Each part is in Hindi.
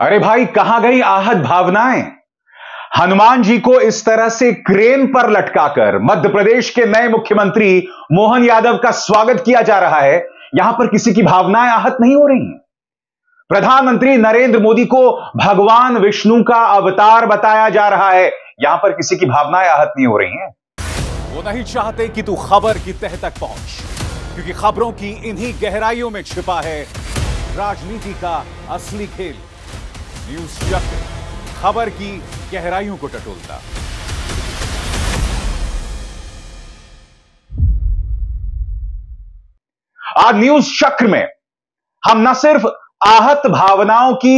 अरे भाई कहां गई आहत भावनाएं हनुमान जी को इस तरह से क्रेन पर लटकाकर मध्य प्रदेश के नए मुख्यमंत्री मोहन यादव का स्वागत किया जा रहा है यहां पर किसी की भावनाएं आहत नहीं हो रही हैं प्रधानमंत्री नरेंद्र मोदी को भगवान विष्णु का अवतार बताया जा रहा है यहां पर किसी की भावनाएं आहत नहीं हो रही हैं वो नहीं चाहते कि तू खबर की तह तक पहुंच क्योंकि खबरों की इन्हीं गहराइयों में छिपा है राजनीति का असली खेल न्यूज चक्र खबर की गहराइयों को टटोलता आज न्यूज चक्र में हम न सिर्फ आहत भावनाओं की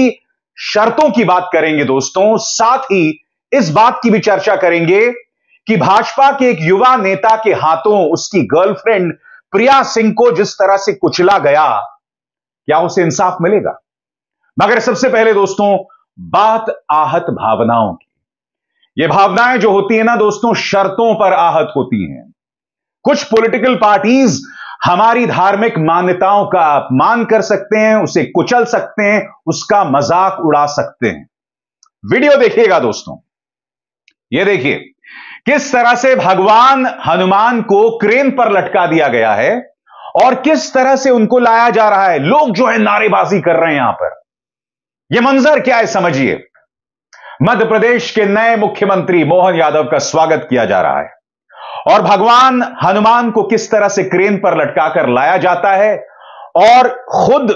शर्तों की बात करेंगे दोस्तों साथ ही इस बात की भी चर्चा करेंगे कि भाजपा के एक युवा नेता के हाथों उसकी गर्लफ्रेंड प्रिया सिंह को जिस तरह से कुचला गया क्या उसे इंसाफ मिलेगा मगर सबसे पहले दोस्तों बात आहत भावनाओं की ये भावनाएं जो होती है ना दोस्तों शर्तों पर आहत होती हैं कुछ पॉलिटिकल पार्टीज हमारी धार्मिक मान्यताओं का अपमान कर सकते हैं उसे कुचल सकते हैं उसका मजाक उड़ा सकते हैं वीडियो देखिएगा दोस्तों ये देखिए किस तरह से भगवान हनुमान को क्रेन पर लटका दिया गया है और किस तरह से उनको लाया जा रहा है लोग जो है नारेबाजी कर रहे हैं यहां पर यह मंजर क्या है समझिए मध्य प्रदेश के नए मुख्यमंत्री मोहन यादव का स्वागत किया जा रहा है और भगवान हनुमान को किस तरह से क्रेन पर लटकाकर लाया जाता है और खुद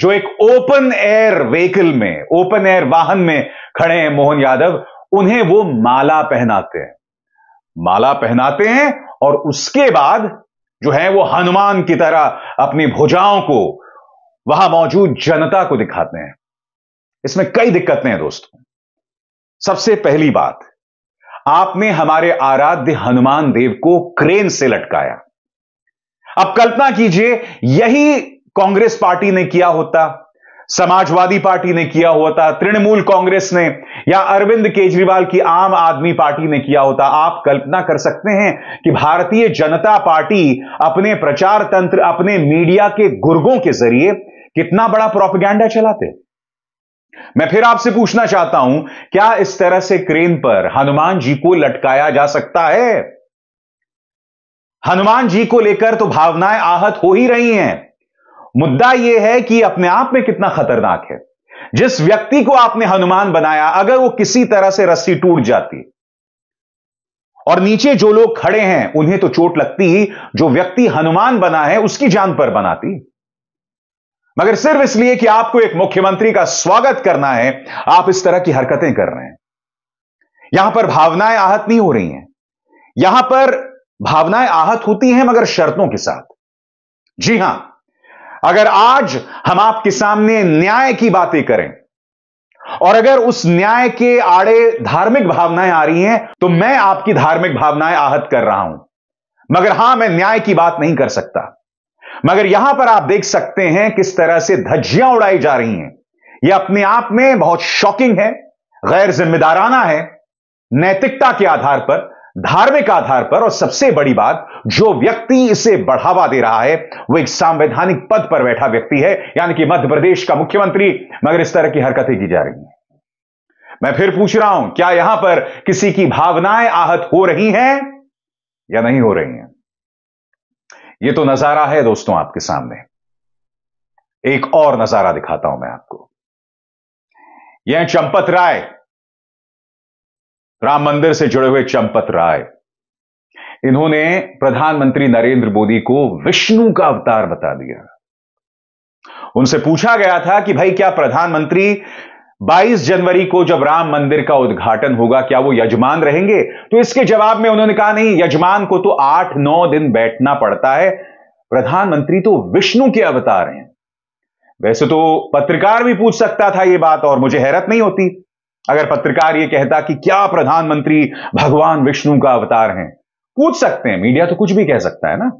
जो एक ओपन एयर व्हीकल में ओपन एयर वाहन में खड़े हैं मोहन यादव उन्हें वो माला पहनाते हैं माला पहनाते हैं और उसके बाद जो है वो हनुमान की तरह अपनी भुजाओं को वहां मौजूद जनता को दिखाते हैं इसमें कई दिक्कतें हैं दोस्तों सबसे पहली बात आपने हमारे आराध्य हनुमान देव को क्रेन से लटकाया अब कल्पना कीजिए यही कांग्रेस पार्टी ने किया होता समाजवादी पार्टी ने किया होता तृणमूल कांग्रेस ने या अरविंद केजरीवाल की आम आदमी पार्टी ने किया होता आप कल्पना कर सकते हैं कि भारतीय जनता पार्टी अपने प्रचार तंत्र अपने मीडिया के गुर्गों के जरिए कितना बड़ा प्रोपिगेंडा चलाते मैं फिर आपसे पूछना चाहता हूं क्या इस तरह से क्रेन पर हनुमान जी को लटकाया जा सकता है हनुमान जी को लेकर तो भावनाएं आहत हो ही रही हैं मुद्दा यह है कि अपने आप में कितना खतरनाक है जिस व्यक्ति को आपने हनुमान बनाया अगर वो किसी तरह से रस्सी टूट जाती और नीचे जो लोग खड़े हैं उन्हें तो चोट लगती जो व्यक्ति हनुमान बना है उसकी जान पर बनाती मगर सिर्फ इसलिए कि आपको एक मुख्यमंत्री का स्वागत करना है आप इस तरह की हरकतें कर रहे हैं यहां पर भावनाएं आहत नहीं हो रही हैं यहां पर भावनाएं आहत होती हैं मगर शर्तों के साथ जी हां अगर आज हम आपके सामने न्याय की बातें करें और अगर उस न्याय के आड़े धार्मिक भावनाएं आ रही हैं तो मैं आपकी धार्मिक भावनाएं आहत कर रहा हूं मगर हां मैं न्याय की बात नहीं कर सकता मगर यहां पर आप देख सकते हैं किस तरह से धज्जियां उड़ाई जा रही हैं यह अपने आप में बहुत शॉकिंग है गैर जिम्मेदाराना है नैतिकता के आधार पर धार्मिक आधार पर और सबसे बड़ी बात जो व्यक्ति इसे बढ़ावा दे रहा है वो एक संवैधानिक पद पर बैठा व्यक्ति है यानी कि मध्य प्रदेश का मुख्यमंत्री मगर इस तरह की हरकतें की जा रही हैं मैं फिर पूछ रहा हूं क्या यहां पर किसी की भावनाएं आहत हो रही हैं या नहीं हो रही हैं ये तो नजारा है दोस्तों आपके सामने एक और नजारा दिखाता हूं मैं आपको यह चंपत राय राम मंदिर से जुड़े हुए चंपत राय इन्होंने प्रधानमंत्री नरेंद्र मोदी को विष्णु का अवतार बता दिया उनसे पूछा गया था कि भाई क्या प्रधानमंत्री 22 जनवरी को जब राम मंदिर का उद्घाटन होगा क्या वो यजमान रहेंगे तो इसके जवाब में उन्होंने कहा नहीं यजमान को तो आठ नौ दिन बैठना पड़ता है प्रधानमंत्री तो विष्णु के अवतार हैं वैसे तो पत्रकार भी पूछ सकता था यह बात और मुझे हैरत नहीं होती अगर पत्रकार यह कहता कि क्या प्रधानमंत्री भगवान विष्णु का अवतार हैं पूछ सकते हैं मीडिया तो कुछ भी कह सकता है ना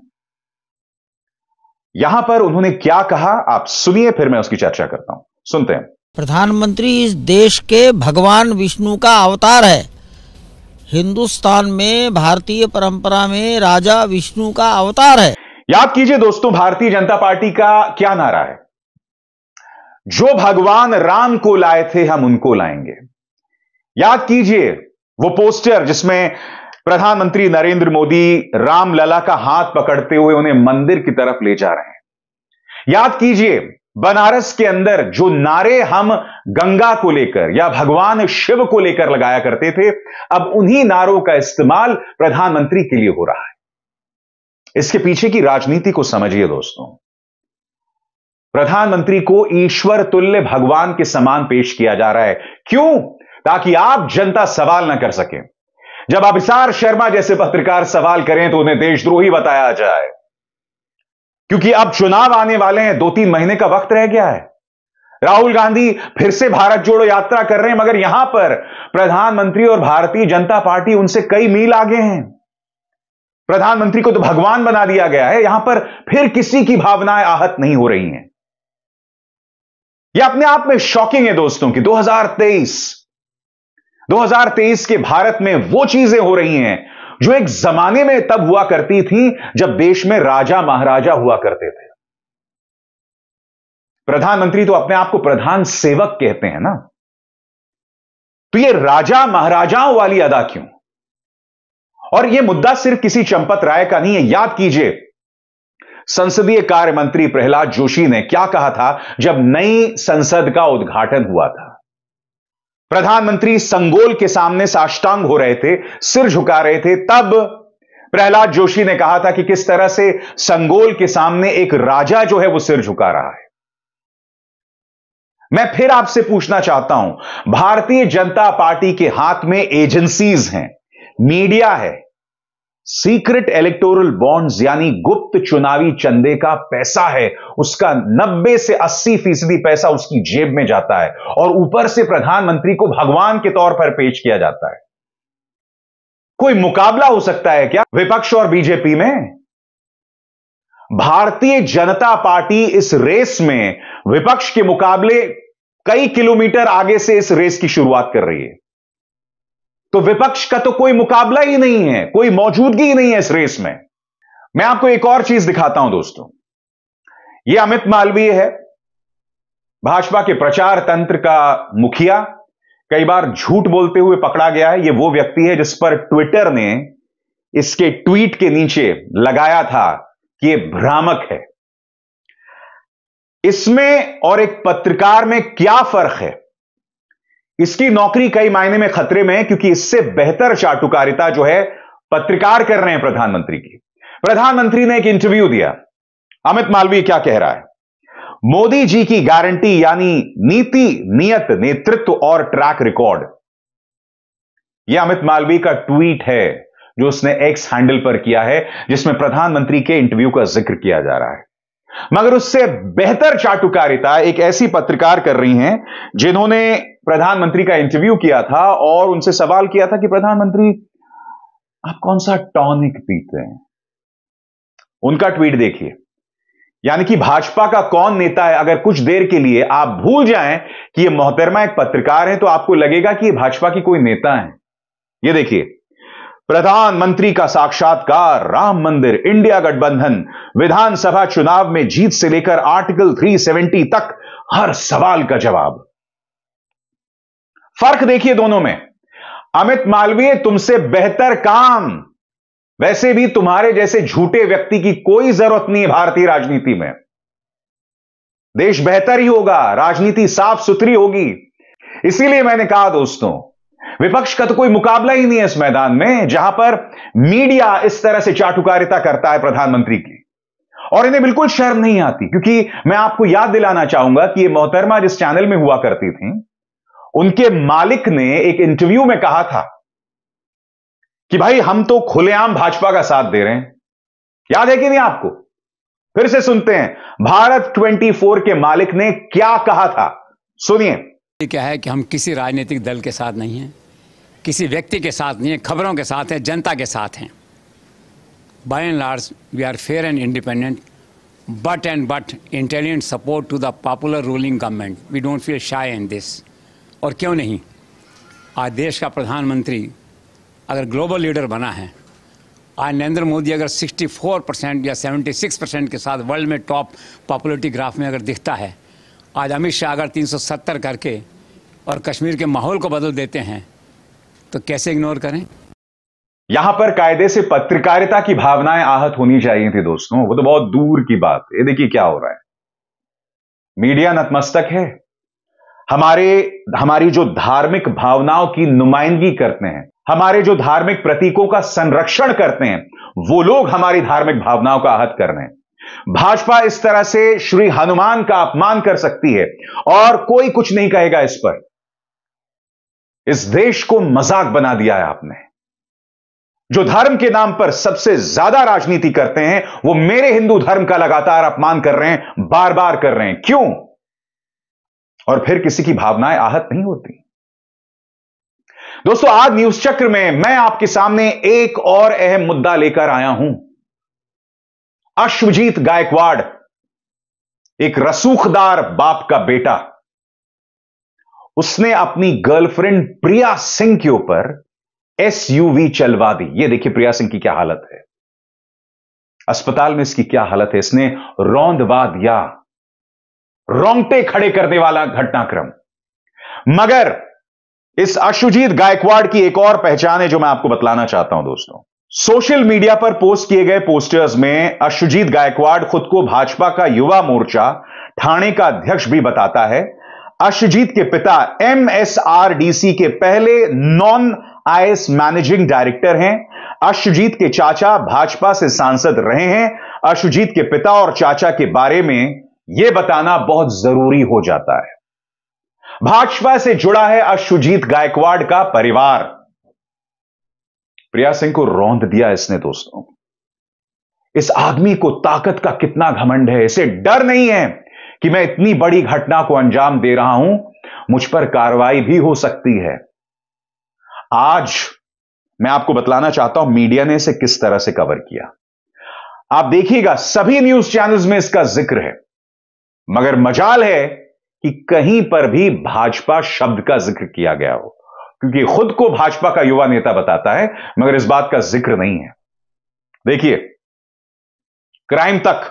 यहां पर उन्होंने क्या कहा आप सुनिए फिर मैं उसकी चर्चा करता हूं सुनते हैं प्रधानमंत्री इस देश के भगवान विष्णु का अवतार है हिंदुस्तान में भारतीय परंपरा में राजा विष्णु का अवतार है याद कीजिए दोस्तों भारतीय जनता पार्टी का क्या नारा है जो भगवान राम को लाए थे हम उनको लाएंगे याद कीजिए वो पोस्टर जिसमें प्रधानमंत्री नरेंद्र मोदी रामलला का हाथ पकड़ते हुए उन्हें मंदिर की तरफ ले जा रहे हैं याद कीजिए बनारस के अंदर जो नारे हम गंगा को लेकर या भगवान शिव को लेकर लगाया करते थे अब उन्हीं नारों का इस्तेमाल प्रधानमंत्री के लिए हो रहा है इसके पीछे की राजनीति को समझिए दोस्तों प्रधानमंत्री को ईश्वर तुल्य भगवान के समान पेश किया जा रहा है क्यों ताकि आप जनता सवाल ना कर सकें जब अभिसार शर्मा जैसे पत्रकार सवाल करें तो उन्हें देशद्रोही बताया जाए क्योंकि अब चुनाव आने वाले हैं दो तीन महीने का वक्त रह गया है राहुल गांधी फिर से भारत जोड़ो यात्रा कर रहे हैं मगर यहां पर प्रधानमंत्री और भारतीय जनता पार्टी उनसे कई मील आगे हैं प्रधानमंत्री को तो भगवान बना दिया गया है यहां पर फिर किसी की भावनाएं आहत नहीं हो रही हैं यह अपने आप में शॉकिंग है दोस्तों कि 2023 2023 के भारत में वो चीजें हो रही हैं जो एक जमाने में तब हुआ करती थी जब देश में राजा महाराजा हुआ करते थे प्रधानमंत्री तो अपने आप को प्रधान सेवक कहते हैं ना तो ये राजा महाराजाओं वाली अदा क्यों और यह मुद्दा सिर्फ किसी चंपत राय का नहीं है याद कीजिए संसदीय कार्य मंत्री प्रहलाद जोशी ने क्या कहा था जब नई संसद का उद्घाटन हुआ था प्रधानमंत्री संगोल के सामने साष्टांग हो रहे थे सिर झुका रहे थे तब प्रहलाद जोशी ने कहा था कि किस तरह से संगोल के सामने एक राजा जो है वो सिर झुका रहा है मैं फिर आपसे पूछना चाहता हूं भारतीय जनता पार्टी के हाथ में एजेंसीज हैं मीडिया है सीक्रेट इलेक्टोरल बॉन्ड्स यानी गुप्त चुनावी चंदे का पैसा है उसका 90 से 80 फीसदी पैसा उसकी जेब में जाता है और ऊपर से प्रधानमंत्री को भगवान के तौर पर पेश किया जाता है कोई मुकाबला हो सकता है क्या विपक्ष और बीजेपी में भारतीय जनता पार्टी इस रेस में विपक्ष के मुकाबले कई किलोमीटर आगे से इस रेस की शुरुआत कर रही है तो विपक्ष का तो कोई मुकाबला ही नहीं है कोई मौजूदगी ही नहीं है इस रेस में मैं आपको एक और चीज दिखाता हूं दोस्तों ये अमित मालवीय है भाजपा के प्रचार तंत्र का मुखिया कई बार झूठ बोलते हुए पकड़ा गया है ये वो व्यक्ति है जिस पर ट्विटर ने इसके ट्वीट के नीचे लगाया था कि ये भ्रामक है इसमें और एक पत्रकार में क्या फर्क है इसकी नौकरी कई मायने में खतरे में है क्योंकि इससे बेहतर चाटुकारिता जो है पत्रकार कर रहे हैं प्रधानमंत्री की प्रधानमंत्री ने एक इंटरव्यू दिया अमित मालवीय क्या कह रहा है मोदी जी की गारंटी यानी नीति नियत नेतृत्व और ट्रैक रिकॉर्ड यह अमित मालवीय का ट्वीट है जो उसने एक्स हैंडल पर किया है जिसमें प्रधानमंत्री के इंटरव्यू का जिक्र किया जा रहा है मगर उससे बेहतर चाटुकारिता एक ऐसी पत्रकार कर रही हैं जिन्होंने प्रधानमंत्री का इंटरव्यू किया था और उनसे सवाल किया था कि प्रधानमंत्री आप कौन सा टॉनिक पीते हैं उनका ट्वीट देखिए यानी कि भाजपा का कौन नेता है अगर कुछ देर के लिए आप भूल जाएं कि यह मोहतरमा एक पत्रकार है तो आपको लगेगा कि यह भाजपा की कोई नेता है यह देखिए प्रधानमंत्री का साक्षात्कार राम मंदिर इंडिया गठबंधन विधानसभा चुनाव में जीत से लेकर आर्टिकल 370 तक हर सवाल का जवाब फर्क देखिए दोनों में अमित मालवीय तुमसे बेहतर काम वैसे भी तुम्हारे जैसे झूठे व्यक्ति की कोई जरूरत नहीं है भारतीय राजनीति में देश बेहतर ही होगा राजनीति साफ सुथरी होगी इसीलिए मैंने कहा दोस्तों विपक्ष का तो कोई मुकाबला ही नहीं है इस मैदान में जहां पर मीडिया इस तरह से चाटुकारिता करता है प्रधानमंत्री की और इन्हें बिल्कुल शर्म नहीं आती क्योंकि मैं आपको याद दिलाना चाहूंगा कि यह मोहतरमा जिस चैनल में हुआ करती थी उनके मालिक ने एक इंटरव्यू में कहा था कि भाई हम तो खुलेआम भाजपा का साथ दे रहे हैं याद है कि नहीं आपको फिर से सुनते हैं भारत 24 के मालिक ने क्या कहा था सुनिए क्या है कि हम किसी राजनीतिक दल के साथ नहीं है किसी व्यक्ति के साथ नहीं है खबरों के साथ हैं जनता के साथ हैं by and large we are fair and independent but and but intelligent support to the popular ruling government we don't feel shy in this और क्यों नहीं आज देश का प्रधानमंत्री अगर ग्लोबल लीडर बना है आज नरेंद्र मोदी अगर 64 परसेंट या 76 परसेंट के साथ वर्ल्ड में टॉप पॉपुलरिटी ग्राफ में अगर दिखता है आज अमित शाह अगर 370 करके और कश्मीर के माहौल को बदल देते हैं तो कैसे इग्नोर करें यहां पर कायदे से पत्रकारिता की भावनाएं आहत होनी चाहिए थी दोस्तों वो तो बहुत दूर की बात ये देखिए क्या हो रहा है मीडिया नतमस्तक है हमारे हमारी जो धार्मिक भावनाओं की नुमाइंदगी करते हैं हमारे जो धार्मिक प्रतीकों का संरक्षण करते हैं वो लोग हमारी धार्मिक भावनाओं का आहत कर रहे हैं भाजपा इस तरह से श्री हनुमान का अपमान कर सकती है और कोई कुछ नहीं कहेगा इस पर इस देश को मजाक बना दिया है आपने जो धर्म के नाम पर सबसे ज्यादा राजनीति करते हैं वो मेरे हिंदू धर्म का लगातार अपमान कर रहे हैं बार बार कर रहे हैं क्यों और फिर किसी की भावनाएं आहत नहीं होती दोस्तों आज न्यूज चक्र में मैं आपके सामने एक और अहम मुद्दा लेकर आया हूं अश्वजीत गायकवाड़ एक रसूखदार बाप का बेटा उसने अपनी गर्लफ्रेंड प्रिया सिंह के ऊपर एसयूवी चलवा दी ये देखिए प्रिया सिंह की क्या हालत है अस्पताल में इसकी क्या हालत है इसने रौंदवा दिया रोंगटे खड़े करने वाला घटनाक्रम मगर इस अशुजीत गायकवाड़ की एक और पहचान है जो मैं आपको बतलाना चाहता हूं दोस्तों सोशल मीडिया पर पोस्ट किए गए पोस्टर्स में अशुजीत गायकवाड़ खुद को भाजपा का युवा मोर्चा ठाणे का अध्यक्ष भी बताता है अशुजीत के पिता सी के पहले नॉन एस मैनेजिंग डायरेक्टर हैं अशुजीत के चाचा भाजपा से सांसद रहे हैं अशुजीत के पिता और चाचा के बारे में यह बताना बहुत जरूरी हो जाता है भाजपा से जुड़ा है अशुजीत गायकवाड़ का परिवार प्रिया सिंह को रौंद दिया इसने दोस्तों इस आदमी को ताकत का कितना घमंड है इसे डर नहीं है कि मैं इतनी बड़ी घटना को अंजाम दे रहा हूं मुझ पर कार्रवाई भी हो सकती है आज मैं आपको बतलाना चाहता हूं मीडिया ने इसे किस तरह से कवर किया आप देखिएगा सभी न्यूज चैनल्स में इसका जिक्र है मगर मजाल है कि कहीं पर भी भाजपा शब्द का जिक्र किया गया हो क्योंकि खुद को भाजपा का युवा नेता बताता है मगर इस बात का जिक्र नहीं है देखिए क्राइम तक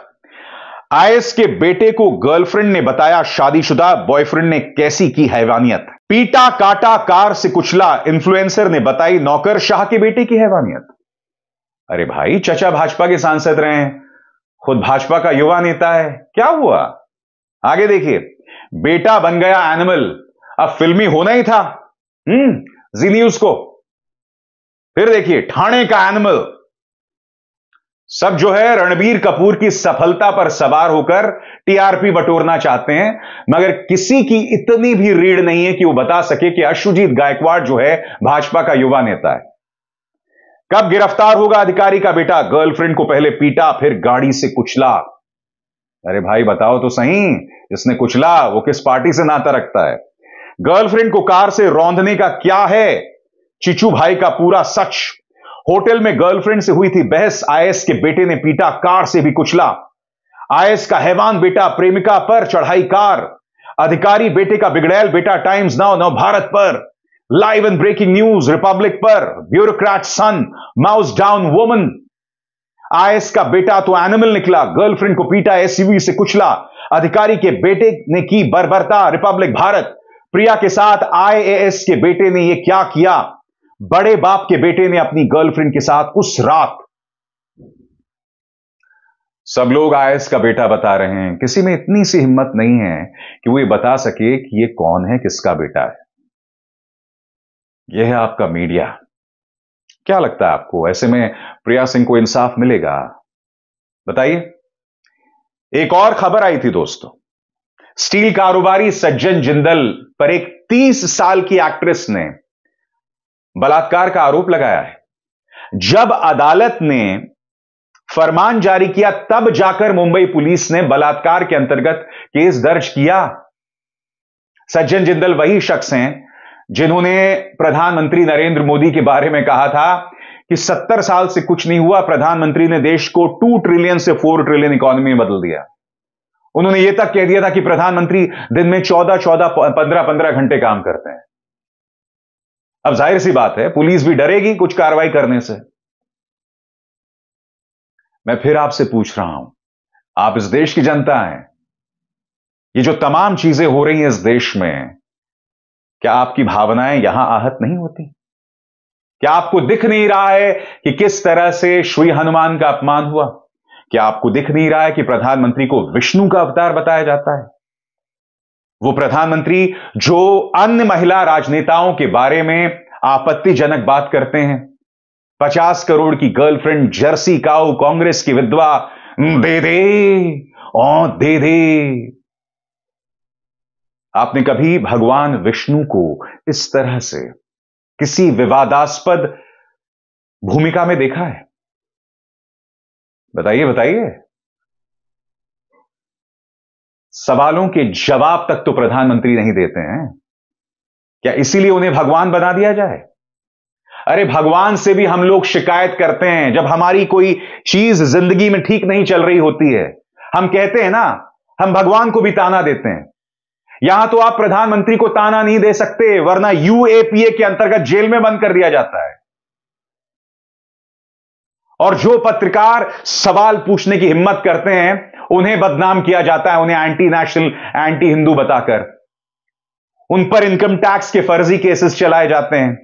आईएस के बेटे को गर्लफ्रेंड ने बताया शादीशुदा बॉयफ्रेंड ने कैसी की हैवानियत पीटा काटा कार से कुचला इन्फ्लुएंसर ने बताई नौकर शाह के बेटे की हैवानियत अरे भाई चचा भाजपा के सांसद रहे हैं खुद भाजपा का युवा नेता है क्या हुआ आगे देखिए बेटा बन गया एनिमल अब फिल्मी होना ही था हम्म जी न्यूज को फिर देखिए ठाणे का एनिमल सब जो है रणबीर कपूर की सफलता पर सवार होकर टीआरपी बटोरना चाहते हैं मगर किसी की इतनी भी रीढ़ नहीं है कि वो बता सके कि अश्वजीत गायकवाड़ जो है भाजपा का युवा नेता है कब गिरफ्तार होगा अधिकारी का बेटा गर्लफ्रेंड को पहले पीटा फिर गाड़ी से कुचला अरे भाई बताओ तो सही इसने कुचला वो किस पार्टी से नाता रखता है गर्लफ्रेंड को कार से रौंदने का क्या है चिचू भाई का पूरा सच होटल में गर्लफ्रेंड से हुई थी बहस आयस के बेटे ने पीटा कार से भी कुचला आयस का हैवान बेटा प्रेमिका पर चढ़ाई कार अधिकारी बेटे का बिगड़ैल बेटा टाइम्स नाउ नव भारत पर live and breaking news Republic पर bureaucrat son mows down woman IAS का बेटा तो एनिमल निकला गर्लफ्रेंड को पीटा एसयूवी से कुचला अधिकारी के बेटे ने की बर्बरता रिपब्लिक भारत प्रिया के साथ आईएएस के बेटे ने यह क्या किया बड़े बाप के बेटे ने अपनी गर्लफ्रेंड के साथ उस रात सब लोग आईएएस का बेटा बता रहे हैं किसी में इतनी सी हिम्मत नहीं है कि वो ये बता सके कि ये कौन है किसका बेटा है यह है आपका मीडिया क्या लगता है आपको ऐसे में प्रिया सिंह को इंसाफ मिलेगा बताइए एक और खबर आई थी दोस्तों स्टील कारोबारी सज्जन जिंदल पर एक 30 साल की एक्ट्रेस ने बलात्कार का आरोप लगाया है जब अदालत ने फरमान जारी किया तब जाकर मुंबई पुलिस ने बलात्कार के अंतर्गत केस दर्ज किया सज्जन जिंदल वही शख्स हैं जिन्होंने प्रधानमंत्री नरेंद्र मोदी के बारे में कहा था कि सत्तर साल से कुछ नहीं हुआ प्रधानमंत्री ने देश को टू ट्रिलियन से फोर ट्रिलियन इकोनॉमी में बदल दिया उन्होंने यह तक कह दिया था कि प्रधानमंत्री दिन में चौदह चौदह पंद्रह पंद्रह घंटे काम करते हैं अब जाहिर सी बात है पुलिस भी डरेगी कुछ कार्रवाई करने से मैं फिर आपसे पूछ रहा हूं आप इस देश की जनता हैं ये जो तमाम चीजें हो रही हैं इस देश में क्या आपकी भावनाएं यहां आहत नहीं होती क्या आपको दिख नहीं रहा है कि किस तरह से श्री हनुमान का अपमान हुआ क्या आपको दिख नहीं रहा है कि प्रधानमंत्री को विष्णु का अवतार बताया जाता है वो प्रधानमंत्री जो अन्य महिला राजनेताओं के बारे में आपत्तिजनक बात करते हैं पचास करोड़ की गर्लफ्रेंड जर्सी काउ कांग्रेस की विधवा दे दे ओ दे दे आपने कभी भगवान विष्णु को इस तरह से किसी विवादास्पद भूमिका में देखा है बताइए बताइए सवालों के जवाब तक तो प्रधानमंत्री नहीं देते हैं क्या इसीलिए उन्हें भगवान बना दिया जाए अरे भगवान से भी हम लोग शिकायत करते हैं जब हमारी कोई चीज जिंदगी में ठीक नहीं चल रही होती है हम कहते हैं ना हम भगवान को भी ताना देते हैं यहां तो आप प्रधानमंत्री को ताना नहीं दे सकते वरना यूएपीए के अंतर्गत जेल में बंद कर दिया जाता है और जो पत्रकार सवाल पूछने की हिम्मत करते हैं उन्हें बदनाम किया जाता है उन्हें एंटी नेशनल एंटी हिंदू बताकर उन पर इनकम टैक्स के फर्जी केसेस चलाए जाते हैं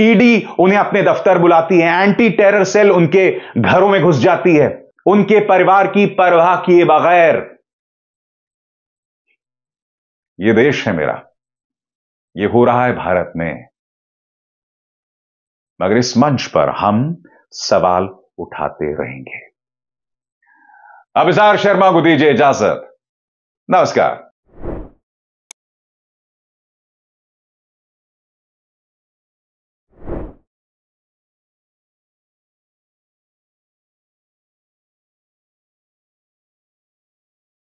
ईडी e उन्हें अपने दफ्तर बुलाती है एंटी टेरर सेल उनके घरों में घुस जाती है उनके परिवार की परवाह किए बगैर ये देश है मेरा ये हो रहा है भारत में मगर इस मंच पर हम सवाल उठाते रहेंगे अभिसार शर्मा को दीजिए इजाजत नमस्कार